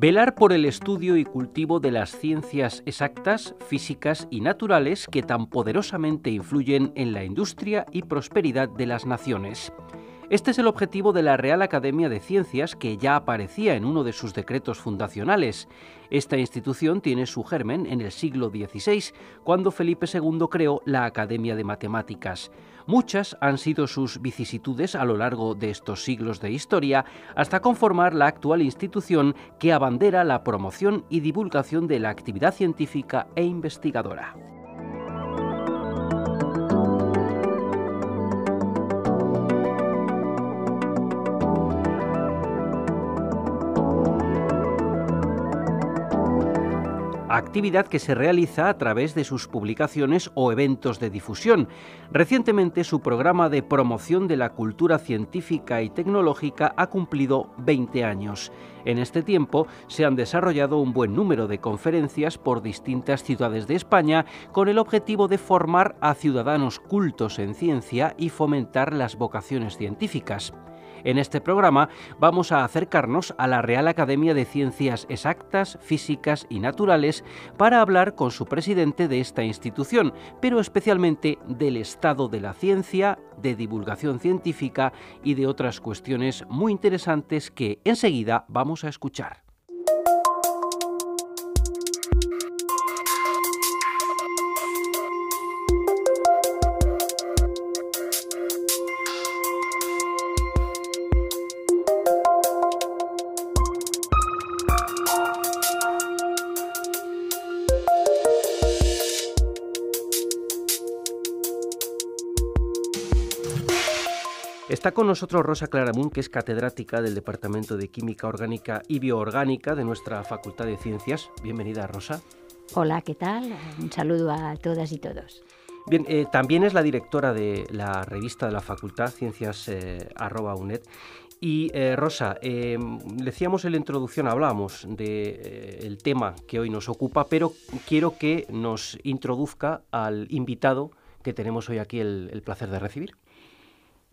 Velar por el estudio y cultivo de las ciencias exactas, físicas y naturales que tan poderosamente influyen en la industria y prosperidad de las naciones. Este es el objetivo de la Real Academia de Ciencias que ya aparecía en uno de sus decretos fundacionales. Esta institución tiene su germen en el siglo XVI, cuando Felipe II creó la Academia de Matemáticas. Muchas han sido sus vicisitudes a lo largo de estos siglos de historia, hasta conformar la actual institución que abandera la promoción y divulgación de la actividad científica e investigadora. actividad que se realiza a través de sus publicaciones o eventos de difusión. Recientemente su programa de promoción de la cultura científica y tecnológica ha cumplido 20 años. En este tiempo se han desarrollado un buen número de conferencias por distintas ciudades de España con el objetivo de formar a ciudadanos cultos en ciencia y fomentar las vocaciones científicas. En este programa vamos a acercarnos a la Real Academia de Ciencias Exactas, Físicas y Naturales para hablar con su presidente de esta institución, pero especialmente del estado de la ciencia, de divulgación científica y de otras cuestiones muy interesantes que enseguida vamos a escuchar. Está con nosotros Rosa Claramun, que es catedrática del Departamento de Química Orgánica y Bioorgánica de nuestra Facultad de Ciencias. Bienvenida, Rosa. Hola, ¿qué tal? Un saludo a todas y todos. Bien, eh, también es la directora de la revista de la Facultad, Ciencias eh, arroba UNED. Y eh, Rosa, decíamos en la introducción, hablábamos del tema que hoy nos ocupa, pero quiero que nos introduzca al invitado que tenemos hoy aquí el placer de recibir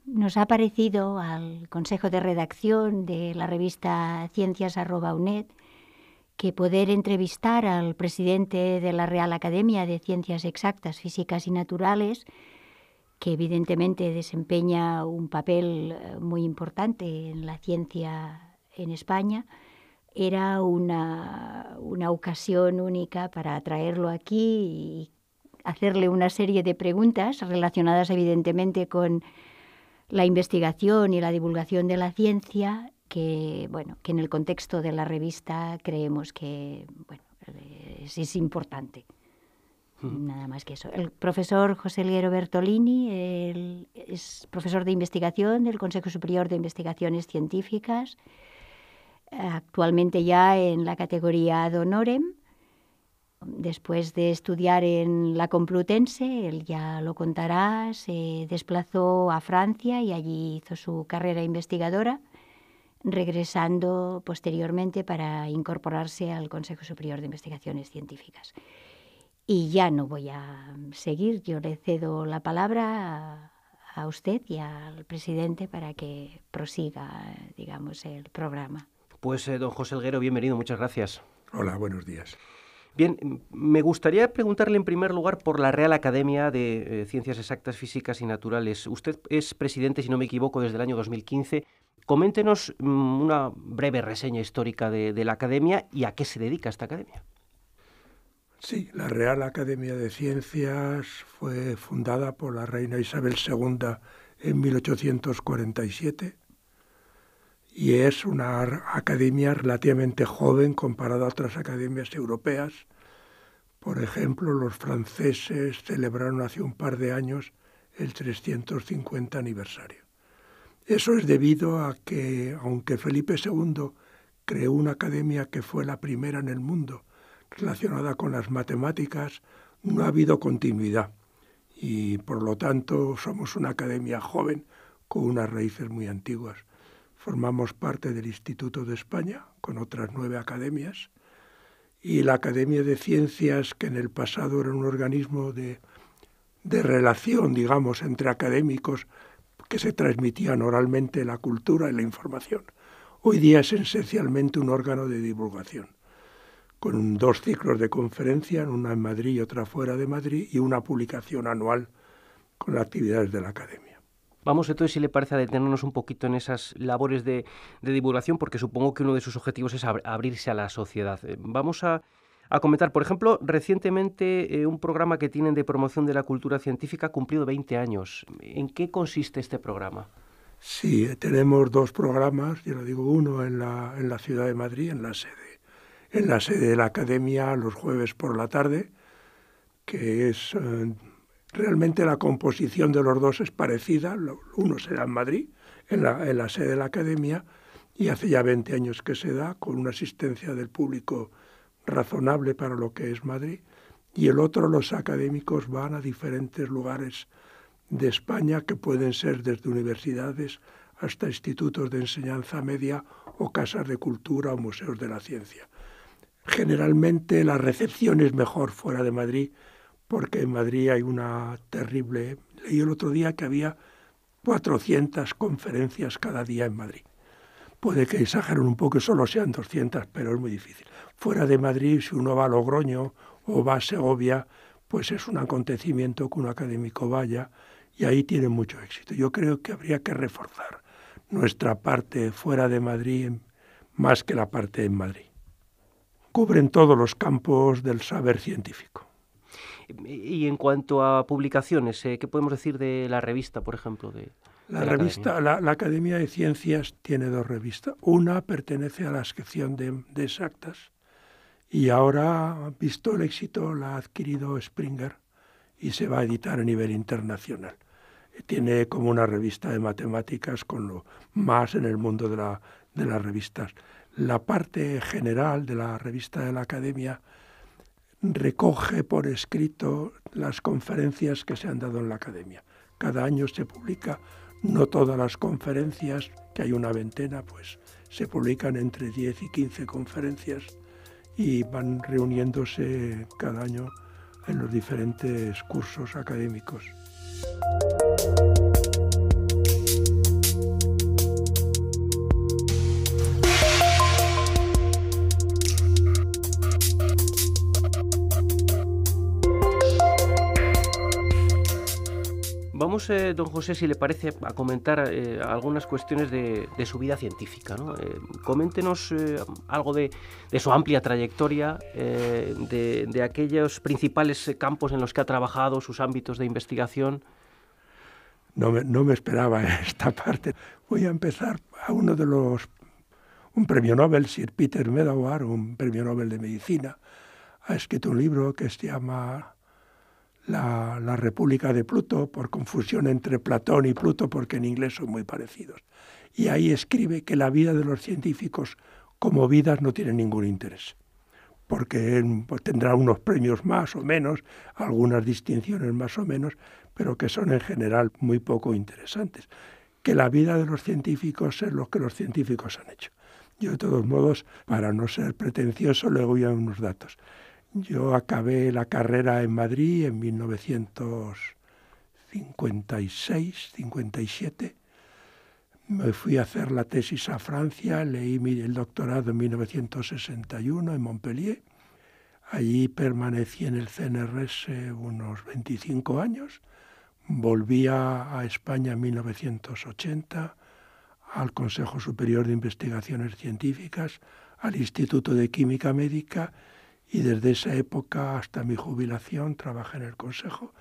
nos ha parecido al Consejo de Redacción de la revista Ciencias UNED que poder entrevistar al presidente de la Real Academia de Ciencias Exactas, Físicas y Naturales, que evidentemente desempeña un papel eh, muy importante en la ciencia en España, era una, una ocasión única para traerlo aquí y hacerle una serie de preguntas relacionadas evidentemente con la investigación y la divulgación de la ciencia que, bueno, que en el contexto de la revista creemos que bueno, es, importante. Hmm. Nada más que eso. El profesor José Liero Bertolini es profesor de investigación del Consejo Superior de Investigaciones Científicas, actualmente ya en la categoría ad honorem después de estudiar en la Complutense, él ya lo contará, se desplazó a Francia y allí hizo su carrera investigadora, regresando posteriormente para incorporarse al Consejo Superior de Investigaciones Científicas. Y ya no voy a seguir, yo le cedo la palabra a, usted y al presidente para que prosiga, digamos, el programa. Pues, eh, don José Elguero, bienvenido, muchas gracias. Hola, buenos días. Bien, me gustaría preguntarle en primer lugar por la Real Academia de eh, Ciencias Exactas, Físicas y Naturales. Usted es presidente, si no me equivoco, desde el año 2015. Coméntenos mm, una breve reseña histórica de, de la Academia y a qué se dedica esta Academia. Sí, la Real Academia de Ciencias fue fundada por la reina Isabel II en 1847 y es una academia relativamente joven comparada a otras academias europeas. Por ejemplo, los franceses celebraron hace un par de años el 350 aniversario. Eso es debido a que, aunque Felipe II creó una academia que fue la primera en el mundo relacionada con las matemáticas, no ha habido continuidad y por lo tanto somos una academia joven con unas raíces muy antiguas. Formamos parte del Instituto de España con otras nueve academias y la Academia de Ciencias, que en el pasado era un organismo de, relación, digamos, entre académicos que se transmitían oralmente la cultura y la información. Hoy día es esencialmente un órgano de divulgación con dos ciclos de conferencias, una en Madrid y otra fuera de Madrid, y una publicación anual con las actividades de la academia. Vamos entonces, si le parece, a detenernos un poquito en esas labores de, divulgación, porque supongo que uno de sus objetivos es abrirse a la sociedad. Eh, vamos a, comentar, por ejemplo, recientemente eh, un programa que tienen de promoción de la cultura científica ha cumplido 20 años. ¿En qué consiste este programa? Sí, eh, tenemos dos programas, yo lo digo uno en la, en la ciudad de Madrid, en la sede, en la sede de la academia los jueves por la tarde, que es... Realmente la composición de los dos es parecida, uno se da en Madrid, en la, sede de la academia, y hace ya 20 años que se da, con una asistencia del público razonable para lo que es Madrid, y el otro los académicos van a diferentes lugares de España, que pueden ser desde universidades hasta institutos de enseñanza media o casas de cultura o museos de la ciencia. Generalmente la recepción es mejor fuera de Madrid porque en Madrid hay una terrible... Leí el otro día que había 400 conferencias cada día en Madrid. Puede que exageren un poco, solo sean 200, pero es muy difícil. Fuera de Madrid, si uno va a Logroño o va a Segovia, pues es un acontecimiento que un académico vaya y ahí tiene mucho éxito. Yo creo que habría que reforzar nuestra parte fuera de Madrid más que la parte en Madrid. Cubren todos los campos del saber científico. Y en cuanto a publicaciones, eh, ¿qué podemos decir de la revista, por ejemplo? la, Academia? La, Academia de Ciencias tiene dos revistas. Una pertenece a la sección de, exactas y ahora, visto el éxito, la ha adquirido Springer y se va a editar a nivel internacional. Tiene como una revista de matemáticas con lo más en el mundo de, de las revistas. La parte general de la revista de la academia recoge por escrito las conferencias que se han dado en la academia. Cada año se publica, no todas las conferencias, que hay una veintena, pues se publican entre 10 y 15 conferencias y van reuniéndose cada año en los diferentes cursos académicos. Eh, don José, si le parece, a comentar eh, algunas cuestiones de, su vida científica. Eh, coméntenos algo de, su amplia trayectoria, de, aquellos principales campos en los que ha trabajado, sus ámbitos de investigación. No me, esperaba esta parte. Voy a empezar a uno de los... Un premio Nobel, Sir Peter Medawar, un premio Nobel de Medicina, ha escrito un libro que se llama la, República de Pluto, por confusión entre Platón y Pluto, porque en inglés son muy parecidos. Y ahí escribe que la vida de los científicos como vidas no tiene ningún interés, porque pues, tendrá unos premios más o menos, algunas distinciones más o menos, pero que son en general muy poco interesantes. Que la vida de los científicos es lo que los científicos han hecho. Yo, de todos modos, para no ser pretencioso, le voy a unos datos. Yo acabé la carrera en Madrid en 1956, 57. Me fui a hacer la tesis a Francia, leí el doctorado en 1961 en Montpellier. Allí permanecí en el CNRS unos 25 años. Volví a, España en 1980, al Consejo Superior de Investigaciones Científicas, al Instituto de Química Médica y desde esa época hasta mi jubilación trabajé en el Consejo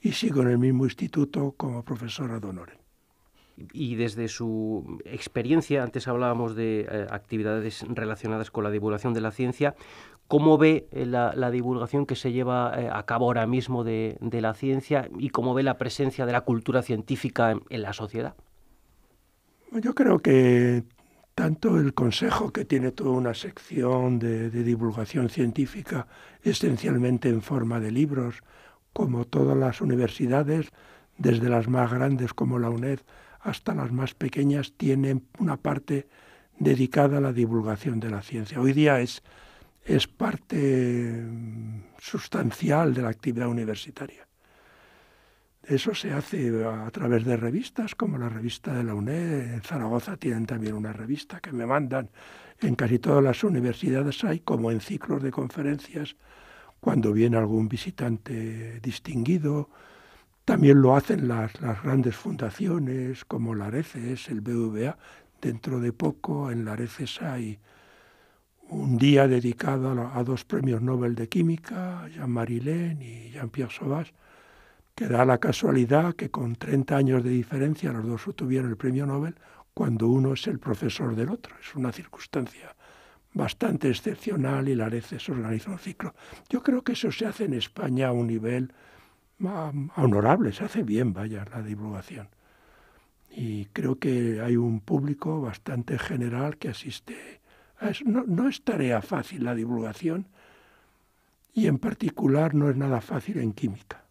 y sigo en el mismo instituto como profesora de honores. Y desde su experiencia, antes hablábamos de eh, actividades relacionadas con la divulgación de la ciencia, ¿cómo ve eh, la, divulgación que se lleva eh, a cabo ahora mismo de, la ciencia y cómo ve la presencia de la cultura científica en la sociedad? Yo creo que tanto el Consejo, que tiene toda una sección de, divulgación científica esencialmente en forma de libros, como todas las universidades, desde las más grandes como la UNED hasta las más pequeñas, tienen una parte dedicada a la divulgación de la ciencia. Hoy día es, es parte mm, sustancial de la actividad universitaria. Eso se hace a través de revistas, como la revista de la UNED. En Zaragoza tienen también una revista que me mandan. En casi todas las universidades hay, como en ciclos de conferencias, cuando viene algún visitante distinguido. También lo hacen las, grandes fundaciones, como la Areces, el BVA. Dentro de poco en la RECES hay un día dedicado a, dos premios Nobel de Química, Jean Lehn y Jean-Pierre Sauvage que da la casualidad que con 30 años de diferencia los dos obtuvieron el premio Nobel cuando uno es el profesor del otro. Es una circunstancia bastante excepcional y la ARECE se organiza un ciclo. Yo creo que eso se hace en España a un nivel mm, honorable, se hace bien, vaya, la divulgación. Y creo que hay un público bastante general que asiste a eso. no es tarea fácil la divulgación y en particular no es nada fácil en química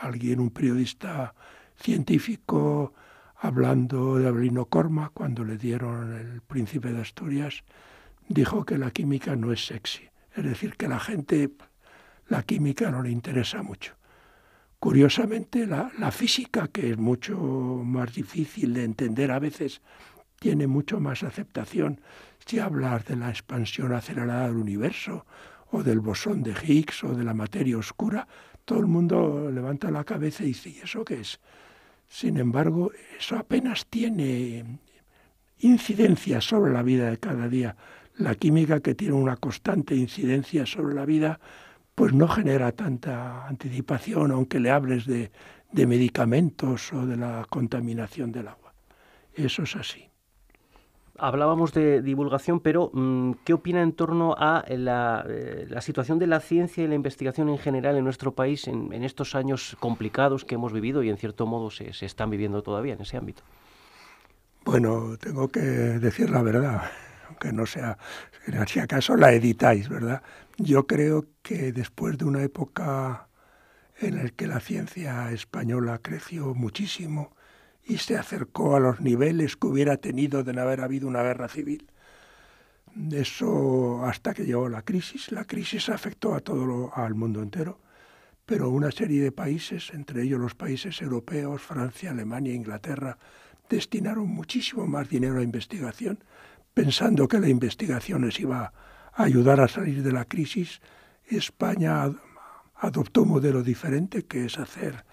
alguien, un periodista científico, hablando de Abelino Corma, cuando le dieron el príncipe de Asturias, dijo que la química no es sexy. Es decir, que la gente, la química no le interesa mucho. Curiosamente, la, la física, que es mucho más difícil de entender a veces, tiene mucho más aceptación si hablar de la expansión acelerada del universo o del bosón de Higgs o de la materia oscura, todo el mundo levanta la cabeza y dice, ¿y eso qué es? Sin embargo, eso apenas tiene incidencia sobre la vida de cada día. La química que tiene una constante incidencia sobre la vida, pues no genera tanta anticipación, aunque le hables de, de medicamentos o de la contaminación del agua. Eso es así. Hablábamos de divulgación, pero mm, ¿qué opina en torno a eh, eh, la, situación de la ciencia y la investigación en general en nuestro país en, estos años complicados que hemos vivido y en cierto modo se, se están viviendo todavía en ese ámbito? Bueno, tengo que decir la verdad, aunque no sea, si acaso la editáis, ¿verdad? Yo creo que después de una época en la que la ciencia española creció muchísimo, y se acercó a los niveles que hubiera tenido de no haber habido una guerra civil. Eso hasta que llegó la crisis. La crisis afectó a todo al mundo entero, pero una serie de países, entre ellos los países europeos, Francia, Alemania, Inglaterra, destinaron muchísimo más dinero a investigación, pensando que la investigación les iba a ayudar a salir de la crisis. España adoptó un modelo diferente, que es hacer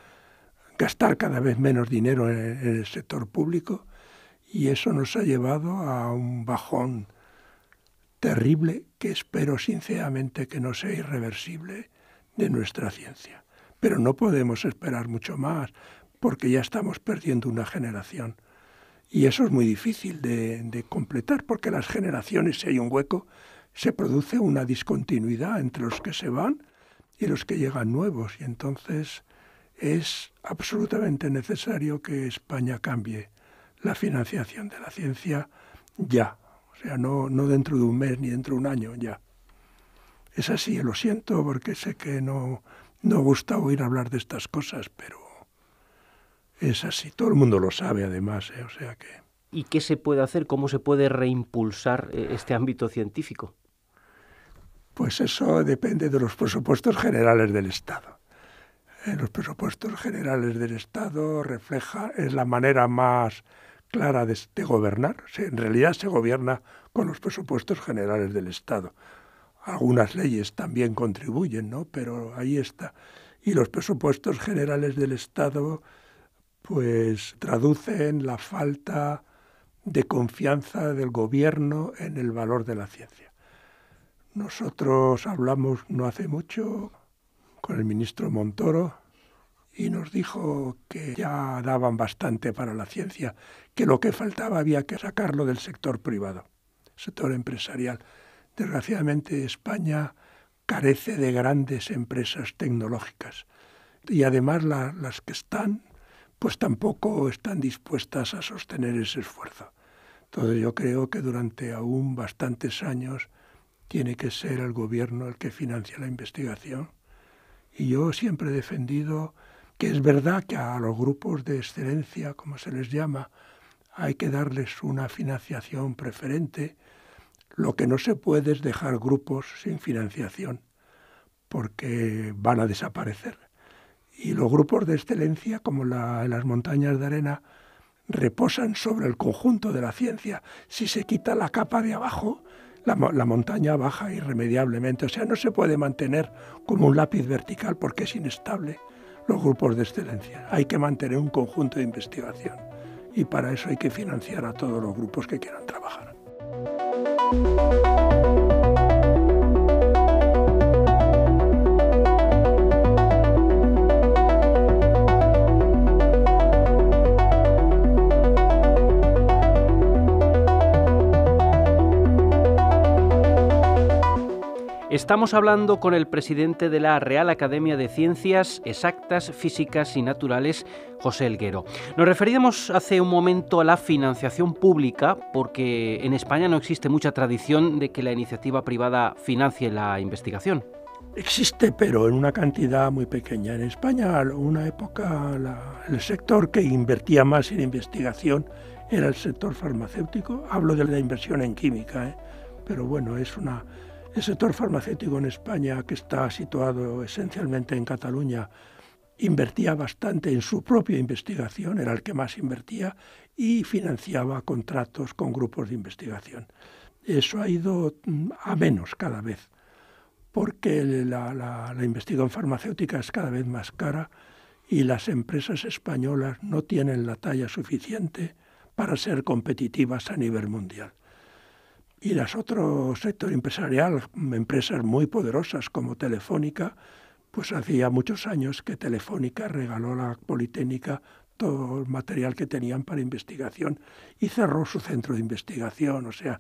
gastar cada vez menos dinero en, el sector público y eso nos ha llevado a un bajón terrible que espero sinceramente que no sea irreversible de nuestra ciencia. Pero no podemos esperar mucho más porque ya estamos perdiendo una generación. Y eso es muy difícil de, de, completar porque las generaciones, si hay un hueco, se produce una discontinuidad entre los que se van y los que llegan nuevos. Y entonces es absolutamente necesario que España cambie la financiación de la ciencia ya, o sea, no, dentro de un mes ni dentro de un año ya. Es así, lo siento porque sé que no, gusta oír hablar de estas cosas, pero es así, todo el mundo lo sabe además, ¿eh? o sea que... ¿Y qué se puede hacer? ¿Cómo se puede reimpulsar eh, este ámbito científico? Pues eso depende de los presupuestos generales del Estado los presupuestos generales del Estado, refleja, es la manera más clara de, gobernar. en realidad se gobierna con los presupuestos generales del Estado. Algunas leyes también contribuyen, ¿no? Pero ahí está. Y los presupuestos generales del Estado pues traducen la falta de confianza del gobierno en el valor de la ciencia. Nosotros hablamos no hace mucho con el ministro Montoro y nos dijo que ya daban bastante para la ciencia, que lo que faltaba había que sacarlo del sector privado, sector empresarial. Desgraciadamente España carece de grandes empresas tecnológicas y además las que están pues tampoco están dispuestas a sostener ese esfuerzo. Entonces yo creo que durante aún bastantes años tiene que ser el gobierno el que financia la investigación y yo siempre he defendido que es verdad que a los grupos de excelencia, como se les llama, hay que darles una financiación preferente. Lo que no se puede es dejar grupos sin financiación, porque van a desaparecer. Y los grupos de excelencia, como la, las montañas de arena, reposan sobre el conjunto de la ciencia. Si se quita la capa de abajo, la, montaña baja irremediablemente, o sea, no se puede mantener como un lápiz vertical porque es inestable los grupos de excelencia. Hay que mantener un conjunto de investigación y para eso hay que financiar a todos los grupos que quieran trabajar. Estamos hablando con el presidente de la Real Academia de Ciencias Exactas, Físicas y Naturales, José Elguero. Nos referíamos hace un momento a la financiación pública, porque en España no existe mucha tradición de que la iniciativa privada financie la investigación. Existe, pero en una cantidad muy pequeña. En España, una época, el sector que invertía más en investigación era el sector farmacéutico. Hablo de la inversión en química, ¿eh? pero bueno, es una el sector farmacéutico en España, que está situado esencialmente en Cataluña, invertía bastante en su propia investigación, era el que más invertía, y financiaba contratos con grupos de investigación. Eso ha ido mm, a menos cada vez, porque la, la investigación farmacéutica es cada vez más cara y las empresas españolas no tienen la talla suficiente para ser competitivas a nivel mundial. Y las otros sector empresarial, empresas muy poderosas como Telefónica, pues hacía muchos años que Telefónica regaló a la Politécnica todo el material que tenían para investigación y cerró su centro de investigación. O sea,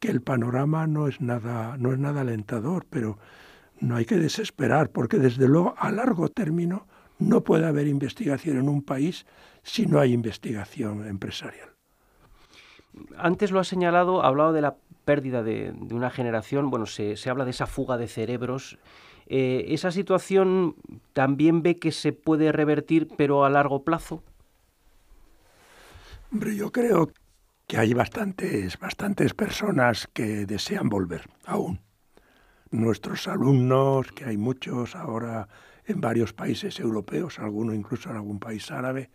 que el panorama no es nada, no es nada alentador, pero no hay que desesperar, porque desde luego a largo término no puede haber investigación en un país si no hay investigación empresarial antes lo ha señalado, ha hablado de la pérdida de, una generación, bueno, se, habla de esa fuga de cerebros. Eh, ¿Esa situación también ve que se puede revertir, pero a largo plazo? Hombre, yo creo que hay bastantes, bastantes personas que desean volver aún. Nuestros alumnos, que hay muchos ahora en varios países europeos, algunos incluso en algún país árabe,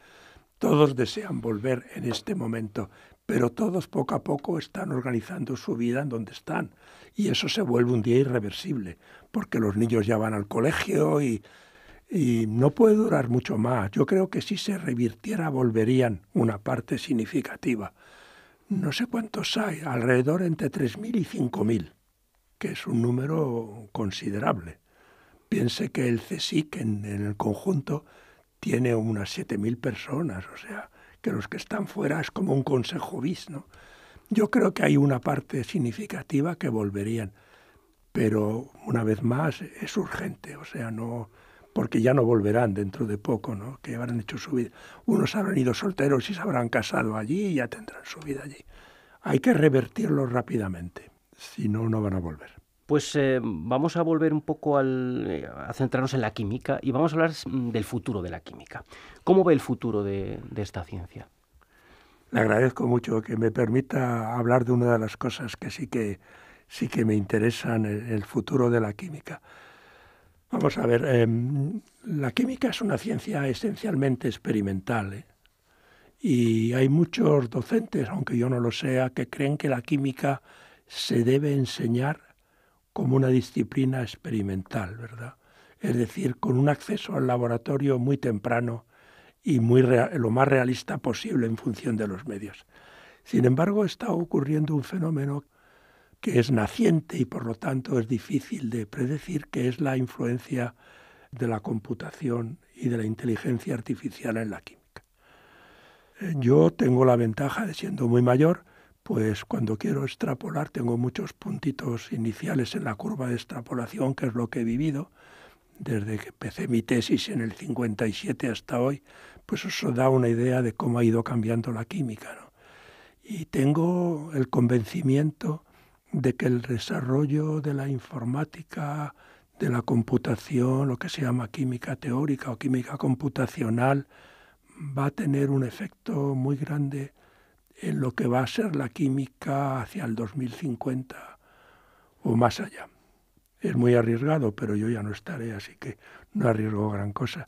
todos desean volver en este momento, pero todos poco a poco están organizando su vida en donde están y eso se vuelve un día irreversible, porque los niños ya van al colegio y, y no puede durar mucho más. Yo creo que si se revirtiera volverían una parte significativa. No sé cuántos hay, alrededor entre 3.000 y 5.000, que es un número considerable. Piense que el CSIC en, en el conjunto tiene unas 7.000 personas, o sea, que los que están fuera es como un consejo bis, Yo creo que hay una parte significativa que volverían, pero una vez más es urgente, o sea, no porque ya no volverán dentro de poco, ¿no? Que habrán hecho su vida. Unos habrán ido solteros y se habrán casado allí y ya tendrán su vida allí. Hay que revertirlo rápidamente, si no, no van a volver. Pues eh, vamos a volver un poco eh, a centrarnos en la química y vamos a hablar mm, del futuro de la química. ¿Cómo ve el futuro de, esta ciencia? Le agradezco mucho que me permita hablar de una de las cosas que sí que, sí que me interesan, eh, el, futuro de la química. Vamos a ver, em, la química es una ciencia esencialmente experimental. Y hay muchos docentes, aunque yo no lo sea, que creen que la química se debe enseñar como una disciplina experimental, ¿verdad? Es decir, con un acceso al laboratorio muy temprano y muy lo más realista posible en función de los medios. Sin embargo, está ocurriendo un fenómeno que es naciente y por lo tanto es difícil de predecir, que es la influencia de la computación y de la inteligencia artificial en la química. Eh, yo tengo la ventaja de siendo muy mayor pues cuando quiero extrapolar, tengo muchos puntitos iniciales en la curva de extrapolación, que es lo que he vivido desde que empecé mi tesis en el 57 hasta hoy, pues eso da una idea de cómo ha ido cambiando la química. Y tengo el convencimiento de que el desarrollo de la informática, de la computación, lo que se llama química teórica o química computacional, va a tener un efecto muy grande en lo que va a ser la química hacia el 2050 o más allá. Es muy arriesgado, pero yo ya no estaré, así que no arriesgo gran cosa.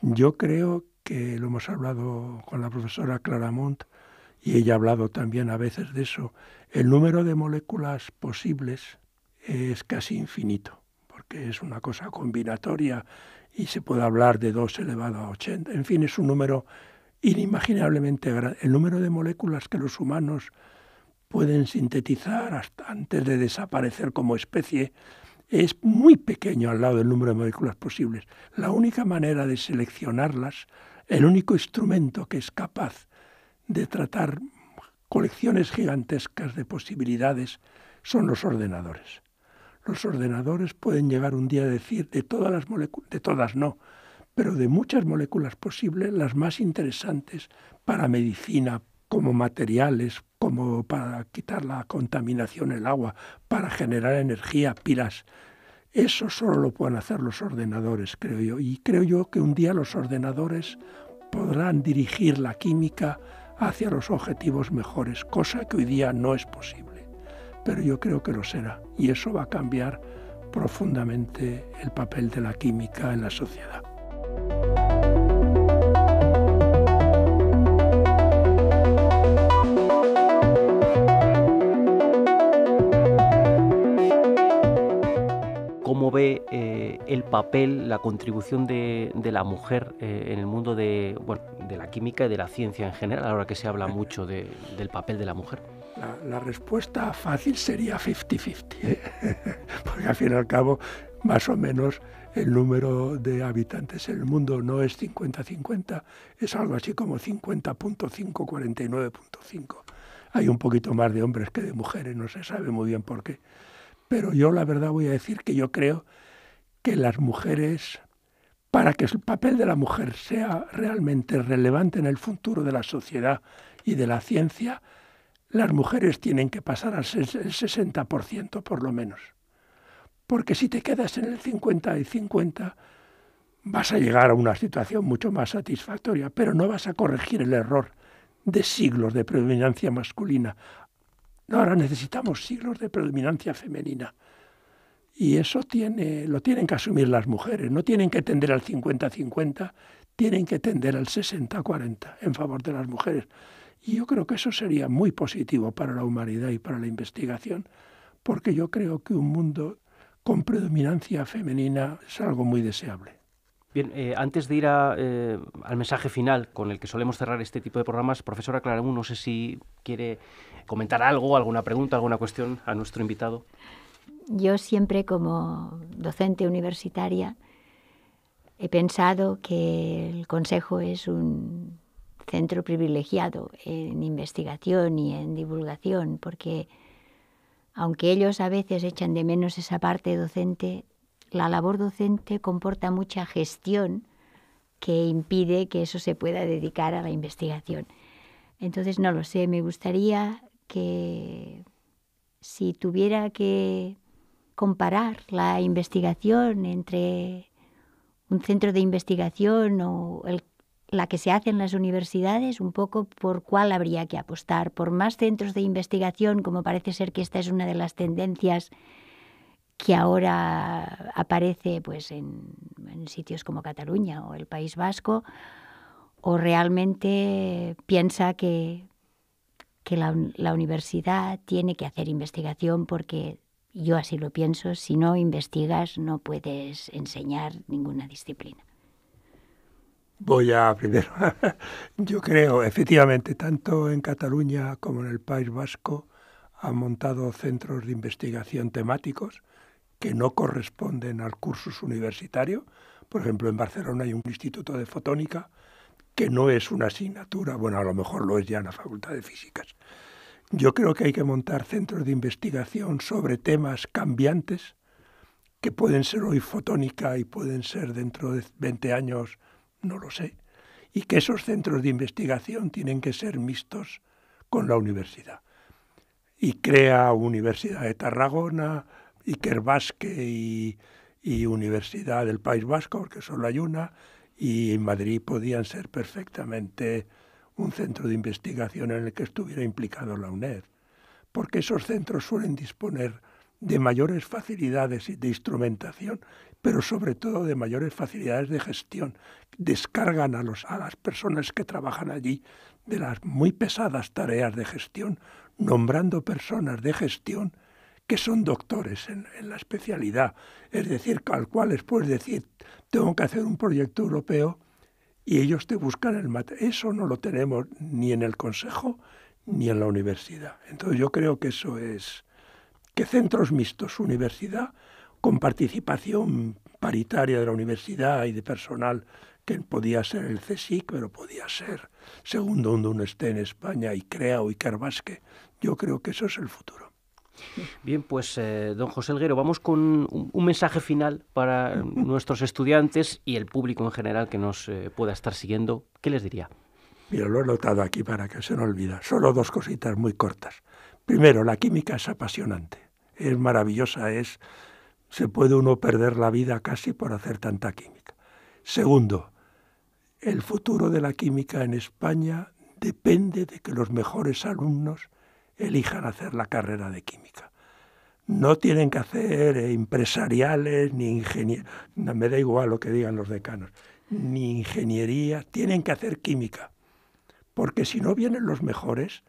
Yo creo que lo hemos hablado con la profesora Claramont y ella ha hablado también a veces de eso. El número de moléculas posibles es casi infinito, porque es una cosa combinatoria y se puede hablar de 2 elevado a 80. En fin, es un número inimaginablemente El número de moléculas que los humanos pueden sintetizar hasta antes de desaparecer como especie es muy pequeño al lado del número de moléculas posibles. La única manera de seleccionarlas, el único instrumento que es capaz de tratar colecciones gigantescas de posibilidades, son los ordenadores. Los ordenadores pueden llegar un día a decir de todas las moléculas, de todas no, pero de muchas moléculas posibles, las más interesantes para medicina, como materiales, como para quitar la contaminación el agua, para generar energía, pilas. Eso solo lo pueden hacer los ordenadores, creo yo. Y creo yo que un día los ordenadores podrán dirigir la química hacia los objetivos mejores, cosa que hoy día no es posible. Pero yo creo que lo será y eso va a cambiar profundamente el papel de la química en la sociedad. el papel, la contribución de, la mujer eh, en el mundo de, la química y de la ciencia en general, ahora que se habla mucho del papel de la mujer? La, respuesta fácil sería 50-50, ¿eh? porque al fin y al cabo, más o menos, el número de habitantes en el mundo no es 50-50, es algo así como 50.5, 49.5. Hay un poquito más de hombres que de mujeres, no se sabe muy bien por qué. Pero yo la verdad voy a decir que yo creo que las mujeres, para que el papel de la mujer sea realmente relevante en el futuro de la sociedad y de la ciencia, las mujeres tienen que pasar al 60% por lo menos. Porque si te quedas en el 50 y 50, vas a llegar a una situación mucho más satisfactoria, pero no vas a corregir el error de siglos de predominancia masculina. Ahora necesitamos siglos de predominancia femenina. Y eso tiene, lo tienen que asumir las mujeres, no tienen que tender al 50-50, tienen que tender al 60-40 en favor de las mujeres. Y yo creo que eso sería muy positivo para la humanidad y para la investigación, porque yo creo que un mundo con predominancia femenina es algo muy deseable. Bien, eh, antes de ir eh, al mensaje final con el que solemos cerrar este tipo de programas, profesora Claramu, no sé si quiere comentar algo, alguna pregunta, alguna cuestión a nuestro invitado yo siempre como docente universitaria he pensado que el Consejo es un centro privilegiado en investigación y en divulgación, porque aunque ellos a veces echan de menos esa parte docente, la labor docente comporta mucha gestión que impide que eso se pueda dedicar a la investigación. Entonces, no lo sé, me gustaría que si tuviera que comparar la investigación entre un centro de investigación o la que se hace en las universidades, un poco por cuál habría que apostar, por más centros de investigación, como parece ser que esta es una de las tendencias que ahora aparece pues en, sitios como Cataluña o el País Vasco, o realmente piensa que, que la universidad tiene que hacer investigación porque yo así lo pienso, si no investigas no puedes enseñar ninguna disciplina. Voy a primero. Yo creo, efectivamente, tanto en Cataluña como en el País Vasco han montado centros de investigación temáticos que no corresponden al cursus universitario. Por ejemplo, en Barcelona hay un instituto de fotónica que no es una asignatura, bueno, a lo mejor lo es ya en la Facultad de Físicas, yo creo que hay que montar centros de investigación sobre temas cambiantes, que pueden ser hoy fotónica y pueden ser dentro de 20 años, no lo sé, y que esos centros de investigación tienen que ser mixtos con la universidad. Y crea Universidad de Tarragona, Iker y, y Universidad del País Vasco, porque solo hay una, y en Madrid podían ser perfectamente un centro de investigación en el que estuviera implicado la UNED, porque esos centros suelen disponer de mayores facilidades de instrumentación, pero sobre todo de mayores facilidades de gestión. Descargan a, los, a las personas que trabajan allí de las muy pesadas tareas de gestión, nombrando personas de gestión que son doctores en, en la especialidad. Es decir, al cual les puedes decir, tengo que hacer un proyecto europeo y ellos te buscan el material. Eso no lo tenemos ni en el Consejo ni en la universidad. Entonces yo creo que eso es que centros mixtos, universidad, con participación paritaria de la universidad y de personal que podía ser el CSIC, pero podía ser, segundo donde uno esté en España, y o y Vasque, yo creo que eso es el futuro. Bien, pues eh, don José Elguero, vamos con un, mensaje final para nuestros estudiantes y el público en general que nos eh, pueda estar siguiendo. ¿Qué les diría? Mira, lo he notado aquí para que se no olvida. Solo dos cositas muy cortas. Primero, la química es apasionante, es maravillosa, es se puede uno perder la vida casi por hacer tanta química. Segundo, el futuro de la química en España depende de que los mejores alumnos elijan hacer la carrera de química. No tienen que hacer empresariales ni ingeniería, me da igual lo que digan los decanos, ni ingeniería, tienen que hacer química. Porque si no vienen los mejores,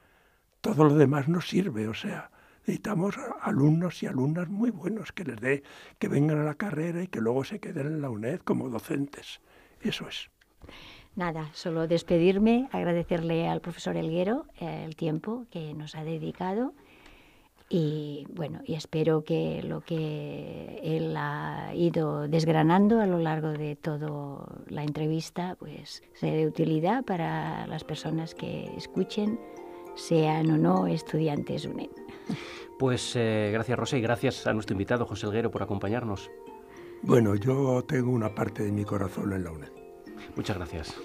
todo lo demás no sirve, o sea, necesitamos alumnos y alumnas muy buenos que les dé, que vengan a la carrera y que luego se queden en la UNED como docentes. Eso es. Nada, solo despedirme, agradecerle al profesor Elguero eh, el tiempo que nos ha dedicado y bueno, y espero que lo que él ha ido desgranando a lo largo de toda la entrevista pues sea de utilidad para las personas que escuchen, sean o no estudiantes UNED. Pues eh, gracias Rosa y gracias a nuestro invitado José Elguero por acompañarnos. Bueno, yo tengo una parte de mi corazón en la UNED. Muchas gracias.